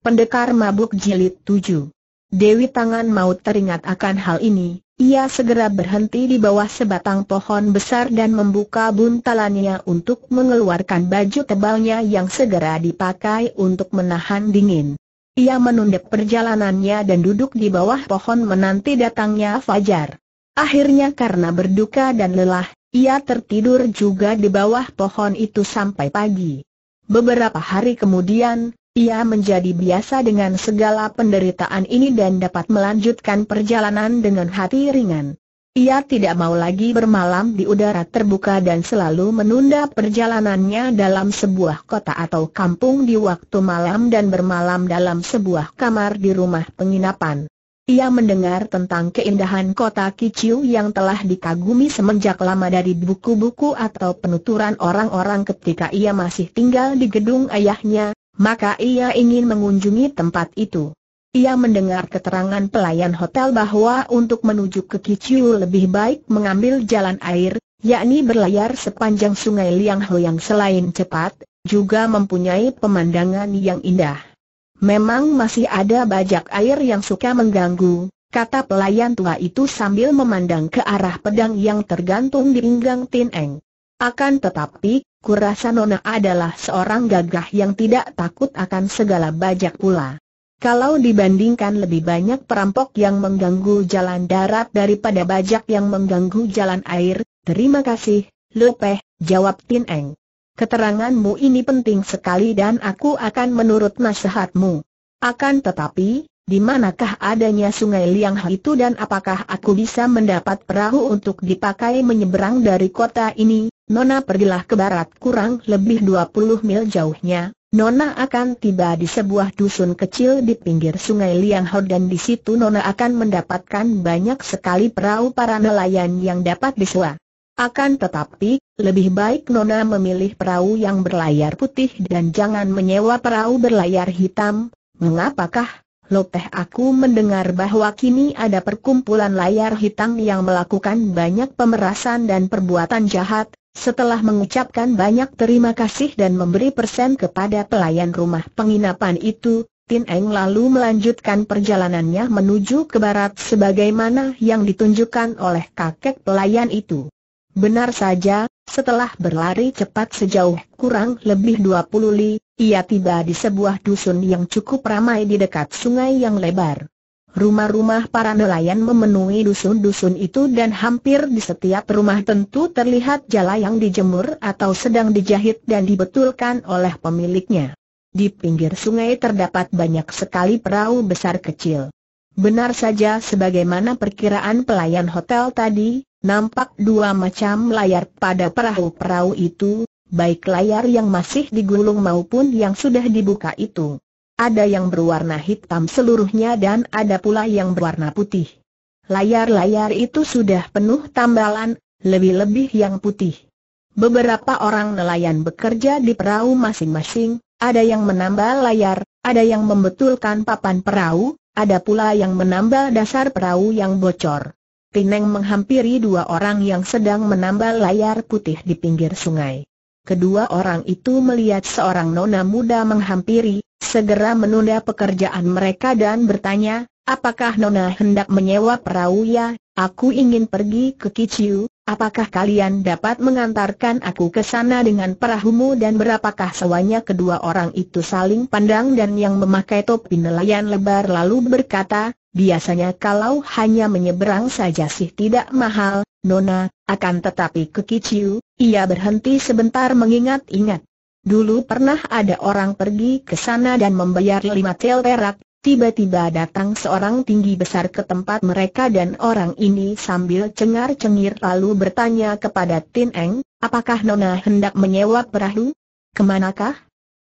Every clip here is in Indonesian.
Pendekar Mabuk Jilid 7 Dewi Tangan Maut teringat akan hal ini, ia segera berhenti di bawah sebatang pohon besar dan membuka buntalannya untuk mengeluarkan baju tebalnya yang segera dipakai untuk menahan dingin. Ia menunda perjalanannya dan duduk di bawah pohon menanti datangnya fajar. Akhirnya karena berduka dan lelah, ia tertidur juga di bawah pohon itu sampai pagi. Beberapa hari kemudian, ia menjadi biasa dengan segala penderitaan ini dan dapat melanjutkan perjalanan dengan hati ringan. Ia tidak mau lagi bermalam di udara terbuka dan selalu menunda perjalanannya dalam sebuah kota atau kampung di waktu malam dan bermalam dalam sebuah kamar di rumah penginapan. Ia mendengar tentang keindahan kota Kichiu yang telah dikagumi semenjak lama dari buku-buku atau penuturan orang-orang ketika ia masih tinggal di gedung ayahnya, maka ia ingin mengunjungi tempat itu. Ia mendengar keterangan pelayan hotel bahwa untuk menuju ke Kiciu lebih baik mengambil jalan air, yakni berlayar sepanjang sungai Liangho yang selain cepat, juga mempunyai pemandangan yang indah. Memang masih ada bajak air yang suka mengganggu, kata pelayan tua itu sambil memandang ke arah pedang yang tergantung di pinggang Tin Eng. Akan tetapi, Kurasa Nona adalah seorang gagah yang tidak takut akan segala bajak pula. Kalau dibandingkan lebih banyak perampok yang mengganggu jalan darat daripada bajak yang mengganggu jalan air, terima kasih, Lopeh, jawab Tin Eng. Keteranganmu ini penting sekali dan aku akan menurut nasihatmu. Akan tetapi, di manakah adanya sungai Liang itu dan apakah aku bisa mendapat perahu untuk dipakai menyeberang dari kota ini? Nona pergilah ke barat kurang lebih 20 mil jauhnya, Nona akan tiba di sebuah dusun kecil di pinggir sungai Liang dan di situ Nona akan mendapatkan banyak sekali perahu para nelayan yang dapat disewa. Akan tetapi, lebih baik Nona memilih perahu yang berlayar putih dan jangan menyewa perahu berlayar hitam. Mengapakah? Loteh aku mendengar bahwa kini ada perkumpulan layar hitam yang melakukan banyak pemerasan dan perbuatan jahat, setelah mengucapkan banyak terima kasih dan memberi persen kepada pelayan rumah penginapan itu, Tin Eng lalu melanjutkan perjalanannya menuju ke barat sebagaimana yang ditunjukkan oleh kakek pelayan itu. Benar saja, setelah berlari cepat sejauh kurang lebih 20 li, ia tiba di sebuah dusun yang cukup ramai di dekat sungai yang lebar. Rumah-rumah para nelayan memenuhi dusun-dusun itu dan hampir di setiap rumah tentu terlihat jala yang dijemur atau sedang dijahit dan dibetulkan oleh pemiliknya. Di pinggir sungai terdapat banyak sekali perahu besar kecil. Benar saja sebagaimana perkiraan pelayan hotel tadi, nampak dua macam layar pada perahu-perahu itu, baik layar yang masih digulung maupun yang sudah dibuka itu. Ada yang berwarna hitam seluruhnya dan ada pula yang berwarna putih. Layar-layar itu sudah penuh tambalan, lebih-lebih yang putih. Beberapa orang nelayan bekerja di perahu masing-masing, ada yang menambal layar, ada yang membetulkan papan perahu, ada pula yang menambal dasar perahu yang bocor. Pineng menghampiri dua orang yang sedang menambal layar putih di pinggir sungai. Kedua orang itu melihat seorang nona muda menghampiri, segera menunda pekerjaan mereka dan bertanya, apakah Nona hendak menyewa perahu ya? Aku ingin pergi ke Kiciu, apakah kalian dapat mengantarkan aku ke sana dengan perahumu dan berapakah sewanya kedua orang itu saling pandang dan yang memakai topi nelayan lebar lalu berkata, biasanya kalau hanya menyeberang saja sih tidak mahal, Nona, akan tetapi ke Kiciu, ia berhenti sebentar mengingat-ingat. Dulu pernah ada orang pergi ke sana dan membayar lima tel perak, tiba-tiba datang seorang tinggi besar ke tempat mereka dan orang ini sambil cengar-cengir lalu bertanya kepada Tin Eng, apakah Nona hendak menyewa perahu? Kemanakah?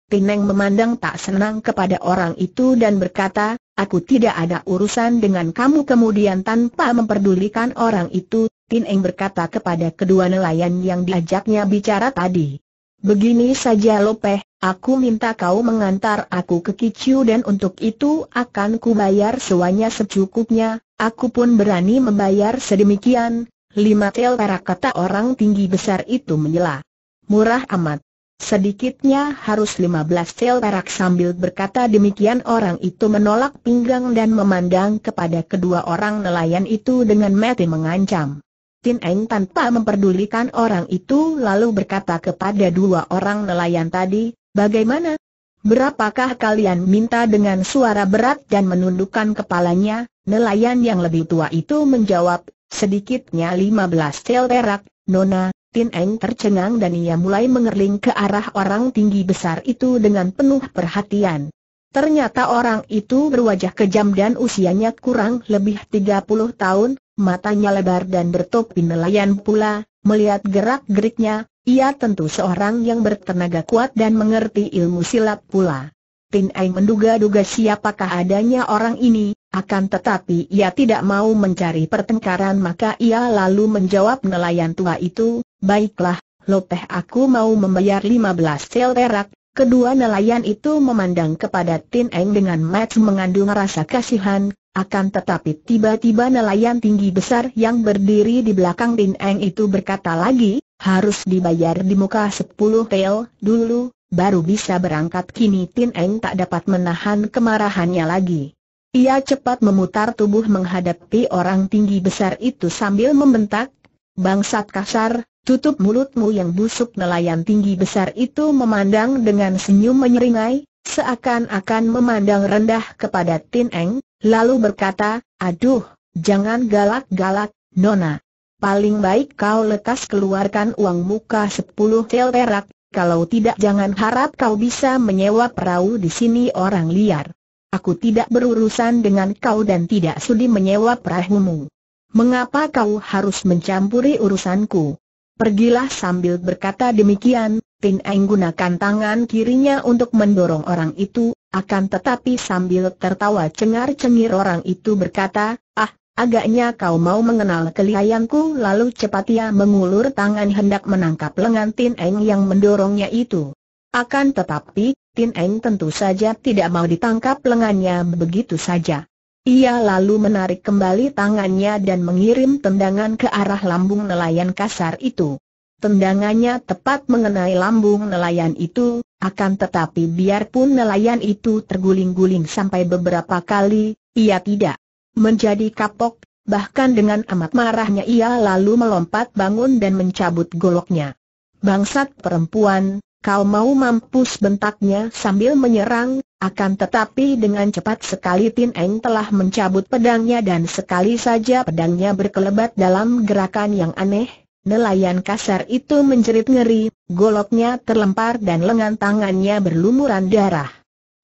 Tin Eng memandang tak senang kepada orang itu dan berkata, aku tidak ada urusan dengan kamu kemudian tanpa memperdulikan orang itu, Tin Eng berkata kepada kedua nelayan yang diajaknya bicara tadi. Begini saja Lopeh, aku minta kau mengantar aku ke Kiciu dan untuk itu akan kubayar sewanya secukupnya, aku pun berani membayar sedemikian, lima tel perak kata orang tinggi besar itu menyela. Murah amat. Sedikitnya harus lima belas tel perak sambil berkata demikian orang itu menolak pinggang dan memandang kepada kedua orang nelayan itu dengan mati mengancam. Tin Eng tanpa memperdulikan orang itu lalu berkata kepada dua orang nelayan tadi, bagaimana? Berapakah kalian minta dengan suara berat dan menundukkan kepalanya? Nelayan yang lebih tua itu menjawab, sedikitnya 15 tel perak, Nona, Tin Eng tercengang dan ia mulai mengerling ke arah orang tinggi besar itu dengan penuh perhatian. Ternyata orang itu berwajah kejam dan usianya kurang lebih 30 tahun, matanya lebar dan bertopi nelayan pula, melihat gerak-geriknya, ia tentu seorang yang bertenaga kuat dan mengerti ilmu silat pula. Tin Ai menduga-duga siapakah adanya orang ini, akan tetapi ia tidak mau mencari pertengkaran maka ia lalu menjawab nelayan tua itu, baiklah, lopeh aku mau membayar 15 sel perak, Kedua nelayan itu memandang kepada Tin Eng dengan mata mengandung rasa kasihan, akan tetapi tiba-tiba nelayan tinggi besar yang berdiri di belakang Tin Eng itu berkata lagi, harus dibayar di muka sepuluh tel dulu, baru bisa berangkat kini Tin Eng tak dapat menahan kemarahannya lagi. Ia cepat memutar tubuh menghadapi orang tinggi besar itu sambil membentak, bangsat kasar, tutup mulutmu yang busuk nelayan tinggi besar itu memandang dengan senyum menyeringai, seakan-akan memandang rendah kepada Tin Eng, Lalu berkata, aduh, jangan galak-galak, Nona. Paling baik kau lekas keluarkan uang muka sepuluh tel perak, kalau tidak jangan harap kau bisa menyewa perahu di sini orang liar. Aku tidak berurusan dengan kau dan tidak sudi menyewa perahumu. Mengapa kau harus mencampuri urusanku? Pergilah sambil berkata demikian, Tin Eng gunakan tangan kirinya untuk mendorong orang itu, akan tetapi sambil tertawa cengar-cengir orang itu berkata, ah, agaknya kau mau mengenal kelihayanku lalu cepat ia mengulur tangan hendak menangkap lengan Tin Eng yang mendorongnya itu. Akan tetapi, Tin Eng tentu saja tidak mau ditangkap lengannya begitu saja. Ia lalu menarik kembali tangannya dan mengirim tendangan ke arah lambung nelayan kasar itu. Tendangannya tepat mengenai lambung nelayan itu, akan tetapi biarpun nelayan itu terguling-guling sampai beberapa kali, ia tidak menjadi kapok, bahkan dengan amat marahnya ia lalu melompat bangun dan mencabut goloknya. Bangsat perempuan, kau mau mampus bentaknya sambil menyerang, akan tetapi dengan cepat sekali Tin Eng telah mencabut pedangnya dan sekali saja pedangnya berkelebat dalam gerakan yang aneh, Nelayan kasar itu menjerit ngeri, goloknya terlempar dan lengan tangannya berlumuran darah.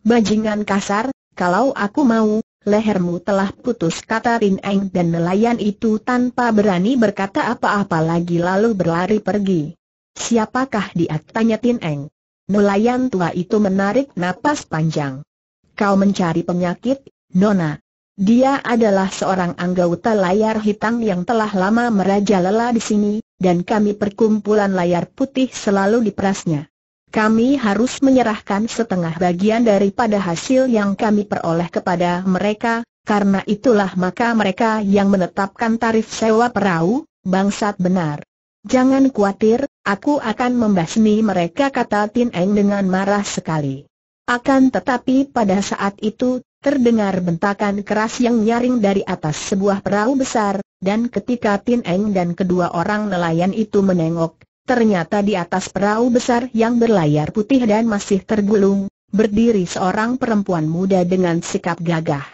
Bajingan kasar, kalau aku mau, lehermu telah putus kata Rin Eng dan nelayan itu tanpa berani berkata apa-apa lagi lalu berlari pergi. Siapakah dia? tanya Tin Eng. Nelayan tua itu menarik napas panjang. Kau mencari penyakit, Nona. Dia adalah seorang anggota layar hitam yang telah lama merajalela di sini, dan kami perkumpulan layar putih selalu diperasnya. Kami harus menyerahkan setengah bagian daripada hasil yang kami peroleh kepada mereka, karena itulah maka mereka yang menetapkan tarif sewa perahu, bangsat benar. Jangan khawatir, aku akan membasmi mereka kata Tin Eng dengan marah sekali. Akan tetapi pada saat itu, Terdengar bentakan keras yang nyaring dari atas sebuah perahu besar, dan ketika Tin Eng dan kedua orang nelayan itu menengok, ternyata di atas perahu besar yang berlayar putih dan masih tergulung, berdiri seorang perempuan muda dengan sikap gagah.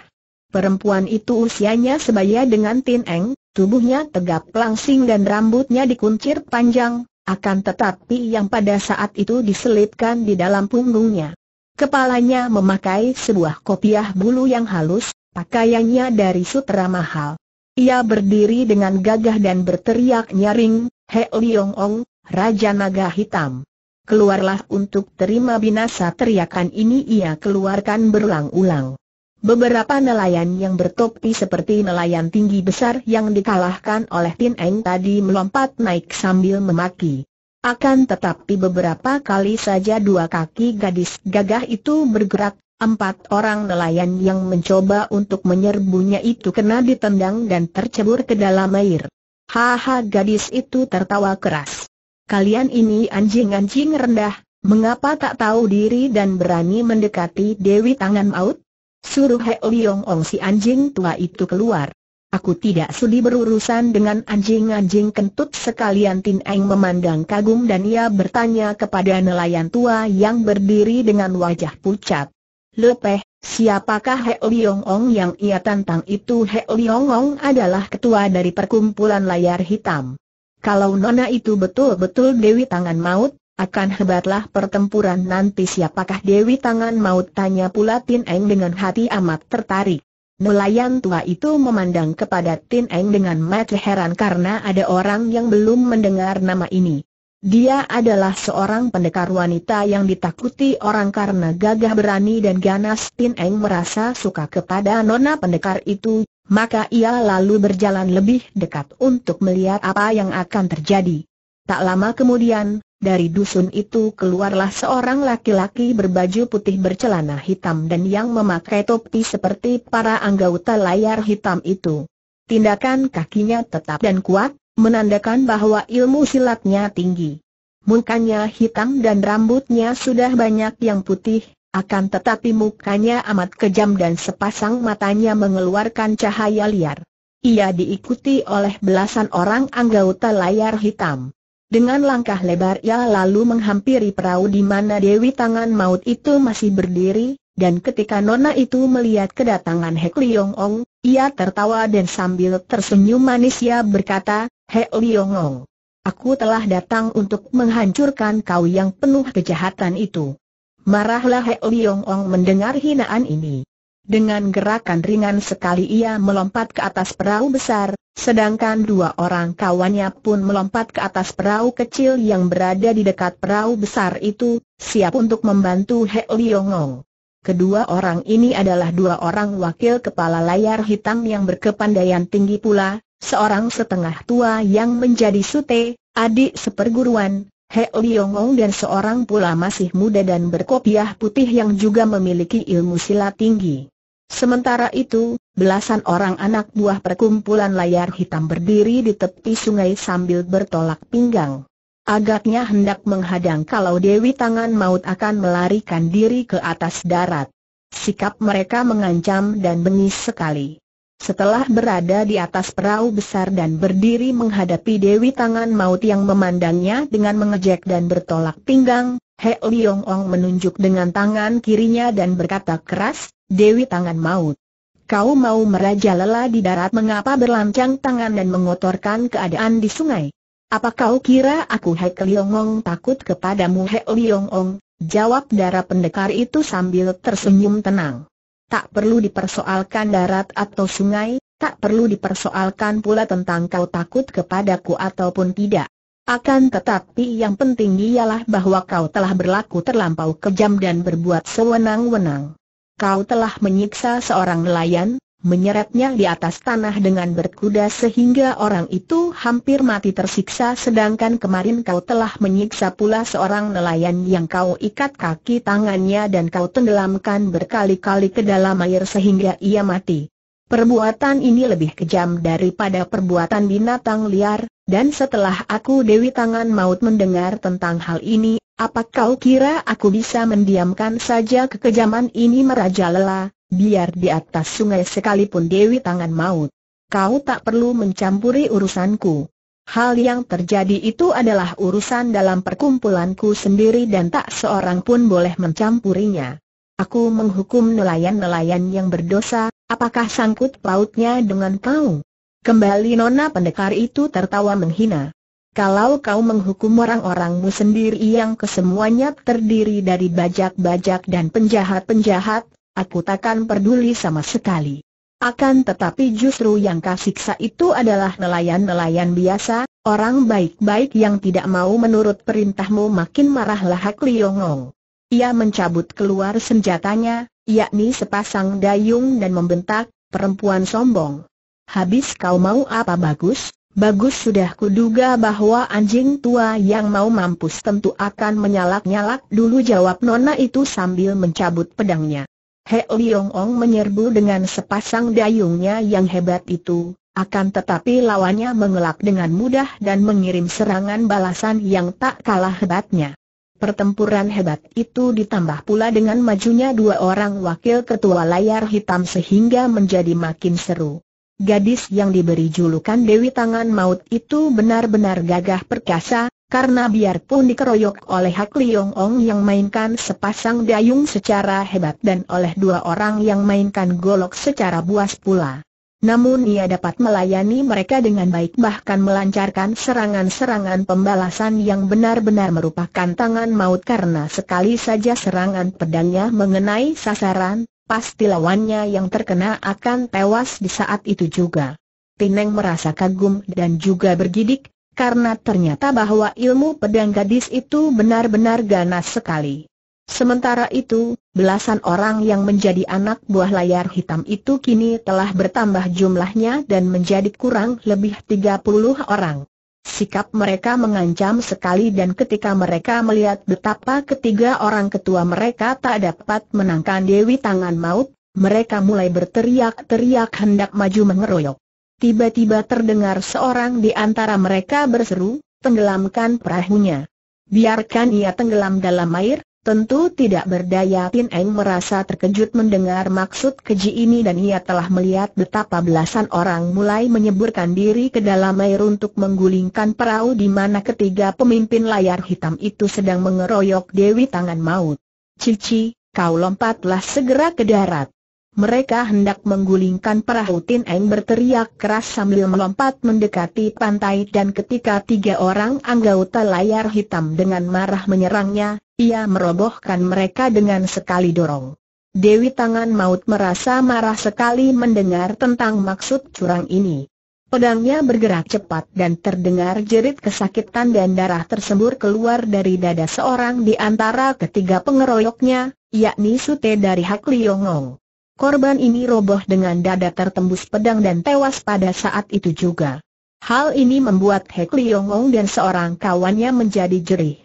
Perempuan itu usianya sebaya dengan Tin Eng, tubuhnya tegap langsing dan rambutnya dikuncir panjang, akan tetapi yang pada saat itu diselipkan di dalam punggungnya. Kepalanya memakai sebuah kopiah bulu yang halus, pakaiannya dari sutra mahal. Ia berdiri dengan gagah dan berteriak nyaring, He Liong Ong, Raja Naga Hitam. Keluarlah untuk terima binasa teriakan ini ia keluarkan berulang-ulang. Beberapa nelayan yang bertopi seperti nelayan tinggi besar yang dikalahkan oleh Tin Eng tadi melompat naik sambil memaki. Akan tetapi beberapa kali saja dua kaki gadis gagah itu bergerak, empat orang nelayan yang mencoba untuk menyerbunya itu kena ditendang dan tercebur ke dalam air. Haha gadis itu tertawa keras. Kalian ini anjing-anjing rendah, mengapa tak tahu diri dan berani mendekati Dewi Tangan Maut? Suruh He Liong Ong si anjing tua itu keluar. Aku tidak sudi berurusan dengan anjing-anjing kentut sekalian Tin Eng memandang kagum dan ia bertanya kepada nelayan tua yang berdiri dengan wajah pucat. Lepeh, siapakah He Liong Ong yang ia tantang itu? He Liong Ong adalah ketua dari perkumpulan layar hitam. Kalau nona itu betul-betul Dewi Tangan Maut, akan hebatlah pertempuran nanti siapakah Dewi Tangan Maut tanya pula Tin Eng dengan hati amat tertarik. Nelayan tua itu memandang kepada Tin Eng dengan mata heran karena ada orang yang belum mendengar nama ini. Dia adalah seorang pendekar wanita yang ditakuti orang karena gagah berani dan ganas Tin Eng merasa suka kepada nona pendekar itu, maka ia lalu berjalan lebih dekat untuk melihat apa yang akan terjadi. Tak lama kemudian, dari dusun itu keluarlah seorang laki-laki berbaju putih bercelana hitam dan yang memakai topi seperti para anggota layar hitam itu. Tindakan kakinya tetap dan kuat, menandakan bahwa ilmu silatnya tinggi. Mukanya hitam dan rambutnya sudah banyak yang putih, akan tetapi mukanya amat kejam dan sepasang matanya mengeluarkan cahaya liar. Ia diikuti oleh belasan orang anggota layar hitam. Dengan langkah lebar ia lalu menghampiri perahu di mana Dewi Tangan Maut itu masih berdiri, dan ketika Nona itu melihat kedatangan Hek Liong Ong, ia tertawa dan sambil tersenyum manis ia berkata, Hek Liong Ong, aku telah datang untuk menghancurkan kau yang penuh kejahatan itu. Marahlah Hek Liong Ong mendengar hinaan ini. Dengan gerakan ringan sekali ia melompat ke atas perahu besar, sedangkan dua orang kawannya pun melompat ke atas perahu kecil yang berada di dekat perahu besar itu, siap untuk membantu He Liongong. Kedua orang ini adalah dua orang wakil kepala layar hitam yang berkepandaian tinggi pula, seorang setengah tua yang menjadi sute, adik seperguruan, He Liongong dan seorang pula masih muda dan berkopiah putih yang juga memiliki ilmu silat tinggi. Sementara itu, belasan orang anak buah perkumpulan layar hitam berdiri di tepi sungai sambil bertolak pinggang. Agaknya hendak menghadang kalau Dewi Tangan Maut akan melarikan diri ke atas darat. Sikap mereka mengancam dan bengis sekali. Setelah berada di atas perahu besar dan berdiri menghadapi Dewi Tangan Maut yang memandangnya dengan mengejek dan bertolak pinggang, He Liong Ong menunjuk dengan tangan kirinya dan berkata keras, Dewi Tangan Maut. Kau mau merajalela di darat mengapa berlancang tangan dan mengotorkan keadaan di sungai? Apa kau kira aku He Liongong takut kepadamu He Liongong? Jawab darah pendekar itu sambil tersenyum tenang. Tak perlu dipersoalkan darat atau sungai, tak perlu dipersoalkan pula tentang kau takut kepadaku ataupun tidak. Akan tetapi yang penting ialah bahwa kau telah berlaku terlampau kejam dan berbuat sewenang-wenang kau telah menyiksa seorang nelayan, menyeretnya di atas tanah dengan berkuda sehingga orang itu hampir mati tersiksa sedangkan kemarin kau telah menyiksa pula seorang nelayan yang kau ikat kaki tangannya dan kau tenggelamkan berkali-kali ke dalam air sehingga ia mati. Perbuatan ini lebih kejam daripada perbuatan binatang liar, dan setelah aku Dewi Tangan Maut mendengar tentang hal ini, apa kau kira aku bisa mendiamkan saja kekejaman ini merajalela, biar di atas sungai sekalipun Dewi Tangan Maut? Kau tak perlu mencampuri urusanku. Hal yang terjadi itu adalah urusan dalam perkumpulanku sendiri dan tak seorang pun boleh mencampurinya. Aku menghukum nelayan-nelayan yang berdosa, Apakah sangkut pautnya dengan kau? Kembali nona pendekar itu tertawa menghina. Kalau kau menghukum orang-orangmu sendiri yang kesemuanya terdiri dari bajak-bajak dan penjahat-penjahat, aku takkan peduli sama sekali. Akan tetapi justru yang kau siksa itu adalah nelayan-nelayan biasa, orang baik-baik yang tidak mau menurut perintahmu makin marahlah Hak Liongong. Ia mencabut keluar senjatanya, yakni sepasang dayung dan membentak, perempuan sombong. Habis kau mau apa bagus? Bagus sudah kuduga bahwa anjing tua yang mau mampus tentu akan menyalak-nyalak dulu jawab nona itu sambil mencabut pedangnya. He Liong Ong menyerbu dengan sepasang dayungnya yang hebat itu, akan tetapi lawannya mengelak dengan mudah dan mengirim serangan balasan yang tak kalah hebatnya. Pertempuran hebat itu ditambah pula dengan majunya dua orang wakil ketua layar hitam sehingga menjadi makin seru. Gadis yang diberi julukan Dewi Tangan Maut itu benar-benar gagah perkasa, karena biarpun dikeroyok oleh Hak Liong Ong yang mainkan sepasang dayung secara hebat dan oleh dua orang yang mainkan golok secara buas pula. Namun ia dapat melayani mereka dengan baik bahkan melancarkan serangan-serangan pembalasan yang benar-benar merupakan tangan maut karena sekali saja serangan pedangnya mengenai sasaran, pasti lawannya yang terkena akan tewas di saat itu juga. Pineng merasa kagum dan juga bergidik, karena ternyata bahwa ilmu pedang gadis itu benar-benar ganas sekali. Sementara itu, belasan orang yang menjadi anak buah layar hitam itu kini telah bertambah jumlahnya dan menjadi kurang lebih 30 orang. Sikap mereka mengancam sekali dan ketika mereka melihat betapa ketiga orang ketua mereka tak dapat menangkan Dewi Tangan Maut, mereka mulai berteriak-teriak hendak maju mengeroyok. Tiba-tiba terdengar seorang di antara mereka berseru, tenggelamkan perahunya. Biarkan ia tenggelam dalam air, Tentu tidak berdaya Tin Eng merasa terkejut mendengar maksud keji ini dan ia telah melihat betapa belasan orang mulai menyeburkan diri ke dalam air untuk menggulingkan perahu di mana ketiga pemimpin layar hitam itu sedang mengeroyok Dewi Tangan Maut. Cici, kau lompatlah segera ke darat. Mereka hendak menggulingkan perahu Tin Eng berteriak keras sambil melompat mendekati pantai dan ketika tiga orang anggota layar hitam dengan marah menyerangnya, ia merobohkan mereka dengan sekali dorong. Dewi Tangan Maut merasa marah sekali mendengar tentang maksud curang ini. Pedangnya bergerak cepat dan terdengar jerit kesakitan dan darah tersembur keluar dari dada seorang di antara ketiga pengeroyoknya, yakni Sute dari Hak Liongong. Korban ini roboh dengan dada tertembus pedang dan tewas pada saat itu juga. Hal ini membuat Hek Liongong dan seorang kawannya menjadi jerih.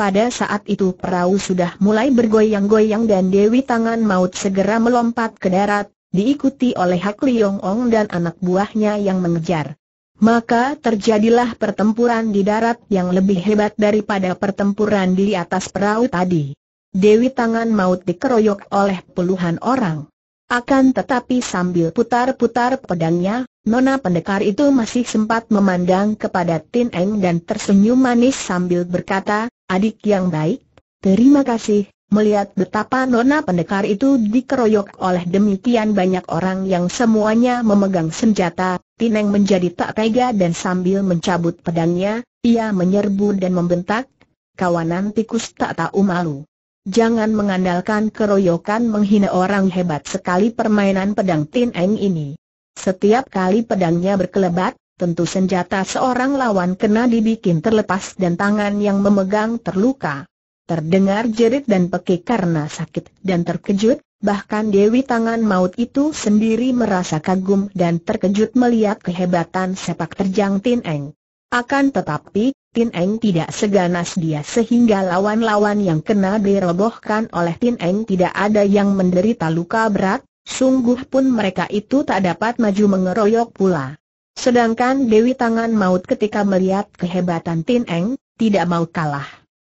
Pada saat itu perahu sudah mulai bergoyang-goyang dan Dewi Tangan Maut segera melompat ke darat, diikuti oleh Hak Liong Ong dan anak buahnya yang mengejar. Maka terjadilah pertempuran di darat yang lebih hebat daripada pertempuran di atas perahu tadi. Dewi Tangan Maut dikeroyok oleh puluhan orang. Akan tetapi sambil putar-putar pedangnya, Nona pendekar itu masih sempat memandang kepada Tin Eng dan tersenyum manis sambil berkata, Adik yang baik, terima kasih, melihat betapa nona pendekar itu dikeroyok oleh demikian banyak orang yang semuanya memegang senjata, Tineng menjadi tak tega dan sambil mencabut pedangnya, ia menyerbu dan membentak, kawanan tikus tak tahu malu. Jangan mengandalkan keroyokan menghina orang hebat sekali permainan pedang Tineng ini. Setiap kali pedangnya berkelebat, tentu senjata seorang lawan kena dibikin terlepas dan tangan yang memegang terluka. Terdengar jerit dan pekik karena sakit dan terkejut, bahkan Dewi Tangan Maut itu sendiri merasa kagum dan terkejut melihat kehebatan sepak terjang Tin Eng. Akan tetapi, Tin Eng tidak seganas dia sehingga lawan-lawan yang kena dirobohkan oleh Tin Eng tidak ada yang menderita luka berat, sungguh pun mereka itu tak dapat maju mengeroyok pula. Sedangkan Dewi Tangan Maut ketika melihat kehebatan Tin Eng, tidak mau kalah.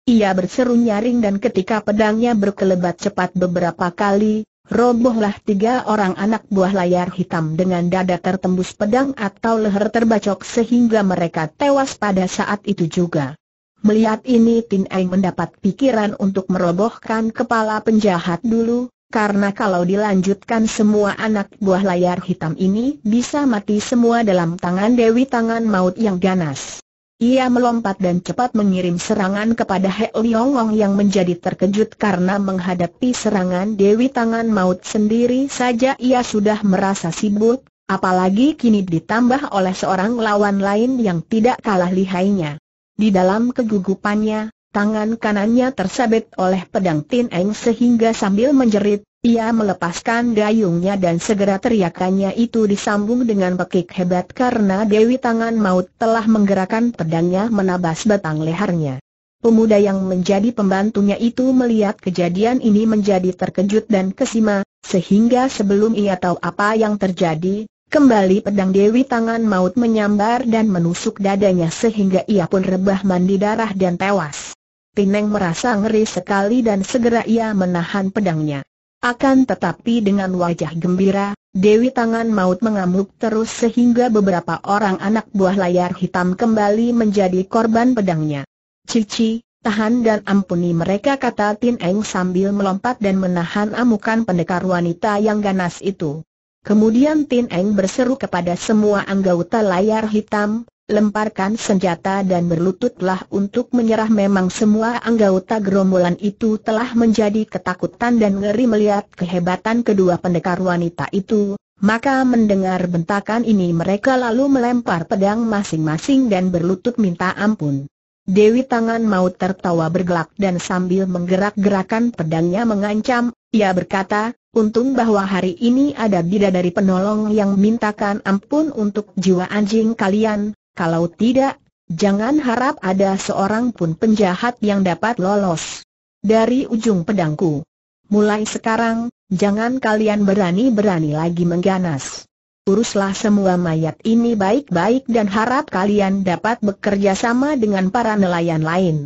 Ia berseru nyaring dan ketika pedangnya berkelebat cepat beberapa kali, robohlah tiga orang anak buah layar hitam dengan dada tertembus pedang atau leher terbacok sehingga mereka tewas pada saat itu juga. Melihat ini Tin Eng mendapat pikiran untuk merobohkan kepala penjahat dulu, karena kalau dilanjutkan semua anak buah layar hitam ini bisa mati semua dalam tangan Dewi Tangan Maut yang ganas. Ia melompat dan cepat mengirim serangan kepada He Liongong yang menjadi terkejut karena menghadapi serangan Dewi Tangan Maut sendiri saja ia sudah merasa sibuk, apalagi kini ditambah oleh seorang lawan lain yang tidak kalah lihainya. Di dalam kegugupannya, Tangan kanannya tersabet oleh pedang Tin Eng sehingga sambil menjerit, ia melepaskan dayungnya dan segera teriakannya itu disambung dengan pekik hebat karena Dewi Tangan Maut telah menggerakkan pedangnya menabas batang lehernya. Pemuda yang menjadi pembantunya itu melihat kejadian ini menjadi terkejut dan kesima, sehingga sebelum ia tahu apa yang terjadi, Kembali pedang Dewi Tangan Maut menyambar dan menusuk dadanya sehingga ia pun rebah mandi darah dan tewas. Pineng merasa ngeri sekali dan segera ia menahan pedangnya. Akan tetapi dengan wajah gembira, Dewi Tangan Maut mengamuk terus sehingga beberapa orang anak buah layar hitam kembali menjadi korban pedangnya. Cici, tahan dan ampuni mereka kata Tin Eng sambil melompat dan menahan amukan pendekar wanita yang ganas itu. Kemudian Tin Eng berseru kepada semua anggota layar hitam, lemparkan senjata dan berlututlah untuk menyerah memang semua anggota gerombolan itu telah menjadi ketakutan dan ngeri melihat kehebatan kedua pendekar wanita itu, maka mendengar bentakan ini mereka lalu melempar pedang masing-masing dan berlutut minta ampun. Dewi Tangan mau tertawa bergelak dan sambil menggerak-gerakan pedangnya mengancam, ia berkata, untung bahwa hari ini ada bidadari penolong yang mintakan ampun untuk jiwa anjing kalian, kalau tidak, jangan harap ada seorang pun penjahat yang dapat lolos dari ujung pedangku. Mulai sekarang, jangan kalian berani-berani lagi mengganas. Uruslah semua mayat ini baik-baik dan harap kalian dapat bekerja sama dengan para nelayan lain.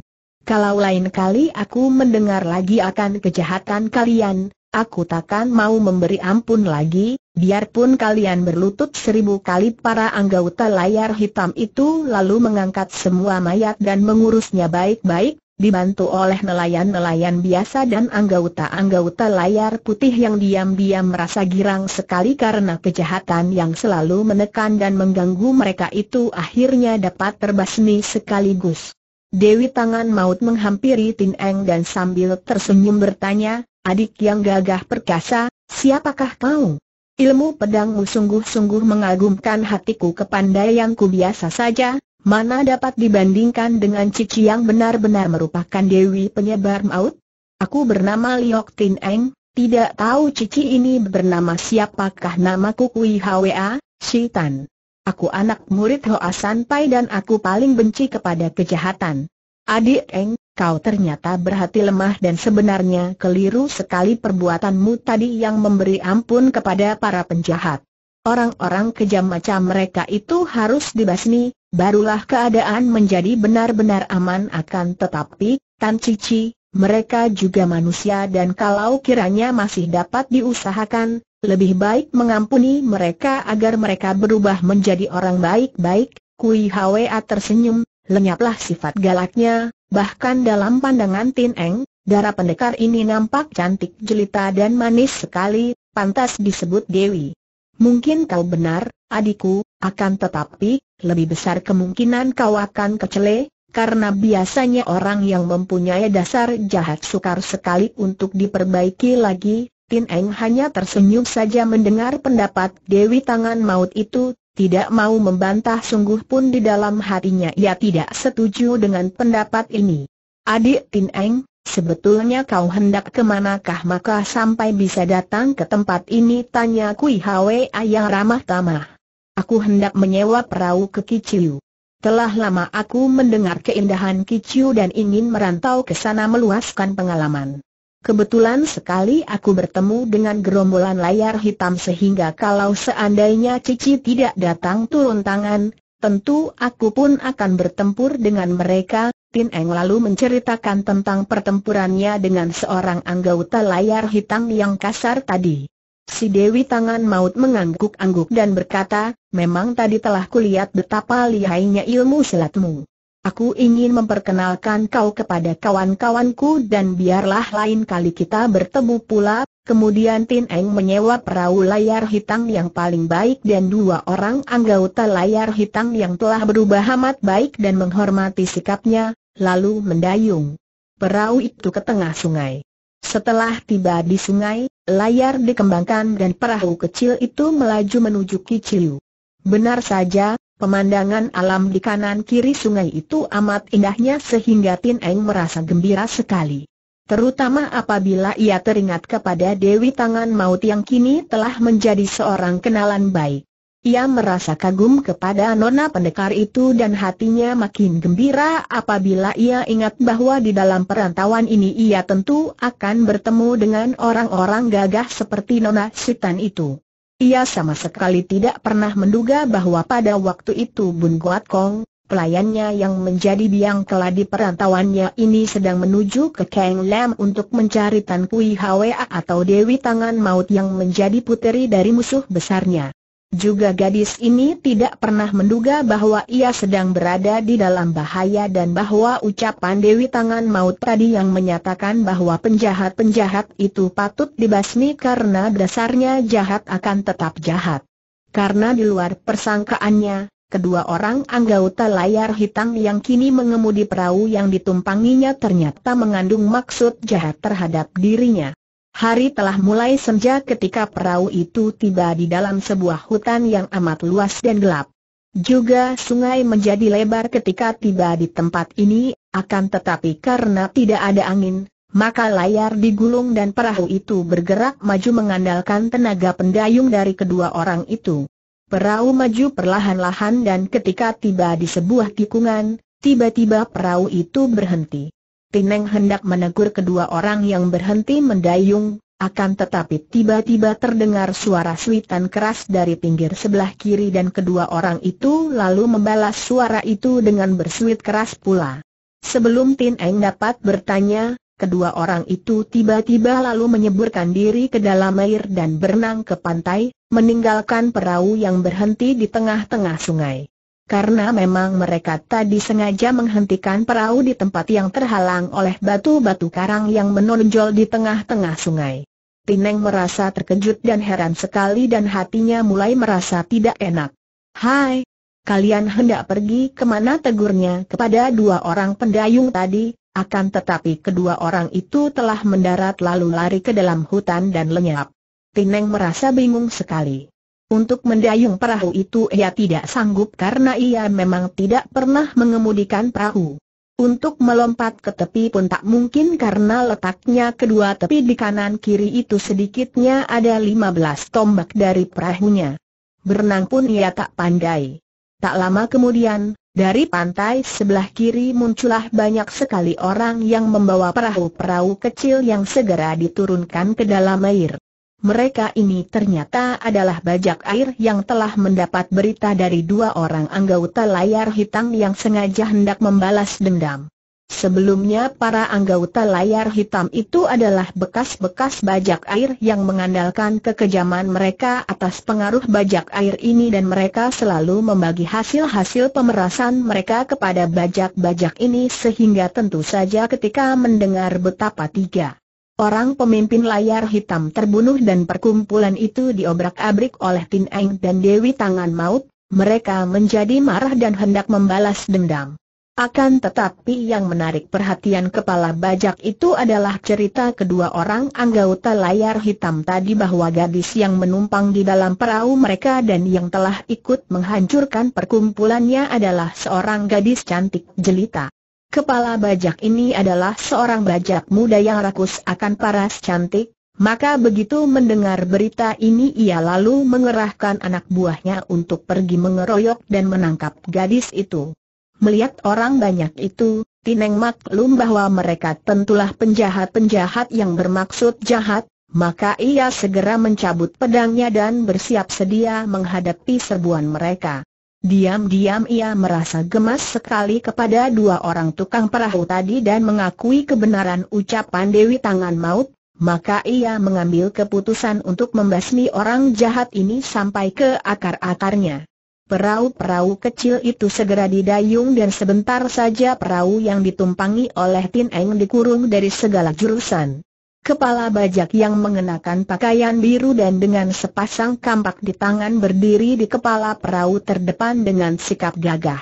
Kalau lain kali aku mendengar lagi akan kejahatan kalian, aku takkan mau memberi ampun lagi, Biarpun kalian berlutut seribu kali para anggota layar hitam itu lalu mengangkat semua mayat dan mengurusnya baik-baik, dibantu oleh nelayan-nelayan biasa dan anggota-anggota layar putih yang diam-diam merasa girang sekali karena kejahatan yang selalu menekan dan mengganggu mereka itu akhirnya dapat terbasmi sekaligus. Dewi Tangan Maut menghampiri Tin Eng dan sambil tersenyum bertanya, adik yang gagah perkasa, siapakah kau? Ilmu pedangmu sungguh-sungguh mengagumkan hatiku kepandaianku biasa saja, mana dapat dibandingkan dengan Cici yang benar-benar merupakan Dewi penyebar maut? Aku bernama Liok Tin Eng, tidak tahu Cici ini bernama siapakah namaku Kui Hwa, Shitan. Aku anak murid Hoa Pai dan aku paling benci kepada kejahatan. Adik Eng, kau ternyata berhati lemah dan sebenarnya keliru sekali perbuatanmu tadi yang memberi ampun kepada para penjahat. Orang-orang kejam macam mereka itu harus dibasmi, barulah keadaan menjadi benar-benar aman akan tetapi, Tan Cici, mereka juga manusia dan kalau kiranya masih dapat diusahakan, lebih baik mengampuni mereka agar mereka berubah menjadi orang baik-baik, Kui Hwa tersenyum, lenyaplah sifat galaknya, Bahkan dalam pandangan Tin Eng, darah pendekar ini nampak cantik jelita dan manis sekali, pantas disebut Dewi. Mungkin kau benar, adikku, akan tetapi, lebih besar kemungkinan kau akan kecele, karena biasanya orang yang mempunyai dasar jahat sukar sekali untuk diperbaiki lagi, Tin Eng hanya tersenyum saja mendengar pendapat Dewi Tangan Maut itu, tidak mau membantah sungguh pun di dalam hatinya ia tidak setuju dengan pendapat ini. Adik Tin Eng, sebetulnya kau hendak kemanakah maka sampai bisa datang ke tempat ini tanya Kui Hwe yang ramah tamah. Aku hendak menyewa perahu ke Kiciu. Telah lama aku mendengar keindahan Kiciu dan ingin merantau ke sana meluaskan pengalaman. Kebetulan sekali aku bertemu dengan gerombolan layar hitam sehingga kalau seandainya Cici tidak datang turun tangan, tentu aku pun akan bertempur dengan mereka. Tin Eng lalu menceritakan tentang pertempurannya dengan seorang anggota layar hitam yang kasar tadi. Si Dewi Tangan Maut mengangguk-angguk dan berkata, memang tadi telah kulihat betapa lihainya ilmu silatmu. Aku ingin memperkenalkan kau kepada kawan-kawanku dan biarlah lain kali kita bertemu pula. Kemudian Tin Eng menyewa perahu layar hitam yang paling baik dan dua orang anggota layar hitam yang telah berubah amat baik dan menghormati sikapnya, lalu mendayung perahu itu ke tengah sungai. Setelah tiba di sungai, layar dikembangkan dan perahu kecil itu melaju menuju Kiciu. Benar saja, Pemandangan alam di kanan kiri sungai itu amat indahnya sehingga Tin Eng merasa gembira sekali. Terutama apabila ia teringat kepada Dewi Tangan Maut yang kini telah menjadi seorang kenalan baik. Ia merasa kagum kepada nona pendekar itu dan hatinya makin gembira apabila ia ingat bahwa di dalam perantauan ini ia tentu akan bertemu dengan orang-orang gagah seperti nona Sitan itu. Ia sama sekali tidak pernah menduga bahwa pada waktu itu Bun Guat Kong, pelayannya yang menjadi biang keladi perantauannya ini sedang menuju ke Kang Lam untuk mencari Tan Kui Hwa atau Dewi Tangan Maut yang menjadi puteri dari musuh besarnya. Juga gadis ini tidak pernah menduga bahwa ia sedang berada di dalam bahaya dan bahwa ucapan Dewi Tangan Maut tadi yang menyatakan bahwa penjahat-penjahat itu patut dibasmi karena dasarnya jahat akan tetap jahat. Karena di luar persangkaannya, kedua orang anggota layar hitam yang kini mengemudi perahu yang ditumpanginya ternyata mengandung maksud jahat terhadap dirinya. Hari telah mulai senja ketika perahu itu tiba di dalam sebuah hutan yang amat luas dan gelap. Juga sungai menjadi lebar ketika tiba di tempat ini, akan tetapi karena tidak ada angin, maka layar digulung dan perahu itu bergerak maju mengandalkan tenaga pendayung dari kedua orang itu. Perahu maju perlahan-lahan dan ketika tiba di sebuah tikungan, tiba-tiba perahu itu berhenti. Tineng hendak menegur kedua orang yang berhenti mendayung, akan tetapi tiba-tiba terdengar suara suitan keras dari pinggir sebelah kiri dan kedua orang itu lalu membalas suara itu dengan bersuit keras pula. Sebelum Tineng dapat bertanya, kedua orang itu tiba-tiba lalu menyeburkan diri ke dalam air dan berenang ke pantai, meninggalkan perahu yang berhenti di tengah-tengah sungai karena memang mereka tadi sengaja menghentikan perahu di tempat yang terhalang oleh batu-batu karang yang menonjol di tengah-tengah sungai. Tineng merasa terkejut dan heran sekali dan hatinya mulai merasa tidak enak. Hai, kalian hendak pergi kemana tegurnya kepada dua orang pendayung tadi, akan tetapi kedua orang itu telah mendarat lalu lari ke dalam hutan dan lenyap. Tineng merasa bingung sekali. Untuk mendayung perahu itu ia tidak sanggup karena ia memang tidak pernah mengemudikan perahu. Untuk melompat ke tepi pun tak mungkin karena letaknya kedua tepi di kanan kiri itu sedikitnya ada 15 tombak dari perahunya. Berenang pun ia tak pandai. Tak lama kemudian, dari pantai sebelah kiri muncullah banyak sekali orang yang membawa perahu-perahu kecil yang segera diturunkan ke dalam air mereka ini ternyata adalah bajak air yang telah mendapat berita dari dua orang anggota layar hitam yang sengaja hendak membalas dendam. Sebelumnya para anggota layar hitam itu adalah bekas-bekas bajak air yang mengandalkan kekejaman mereka atas pengaruh bajak air ini dan mereka selalu membagi hasil-hasil pemerasan mereka kepada bajak-bajak ini sehingga tentu saja ketika mendengar betapa tiga Orang pemimpin layar hitam terbunuh dan perkumpulan itu diobrak-abrik oleh Tin Eng dan Dewi Tangan Maut, mereka menjadi marah dan hendak membalas dendam. Akan tetapi yang menarik perhatian kepala bajak itu adalah cerita kedua orang anggota layar hitam tadi bahwa gadis yang menumpang di dalam perahu mereka dan yang telah ikut menghancurkan perkumpulannya adalah seorang gadis cantik jelita. Kepala bajak ini adalah seorang bajak muda yang rakus akan paras cantik, maka begitu mendengar berita ini ia lalu mengerahkan anak buahnya untuk pergi mengeroyok dan menangkap gadis itu. Melihat orang banyak itu, Tineng maklum bahwa mereka tentulah penjahat-penjahat yang bermaksud jahat, maka ia segera mencabut pedangnya dan bersiap sedia menghadapi serbuan mereka. Diam-diam ia merasa gemas sekali kepada dua orang tukang perahu tadi dan mengakui kebenaran ucapan Dewi Tangan Maut, maka ia mengambil keputusan untuk membasmi orang jahat ini sampai ke akar-akarnya. Perahu-perahu kecil itu segera didayung dan sebentar saja perahu yang ditumpangi oleh Tin Eng dikurung dari segala jurusan. Kepala bajak yang mengenakan pakaian biru dan dengan sepasang kampak di tangan berdiri di kepala perahu terdepan dengan sikap gagah.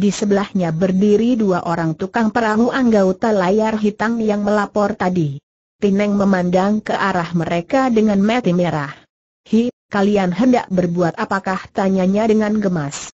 Di sebelahnya berdiri dua orang tukang perahu anggota layar hitam yang melapor tadi. Pineng memandang ke arah mereka dengan mata merah. Hi, kalian hendak berbuat apakah tanyanya dengan gemas.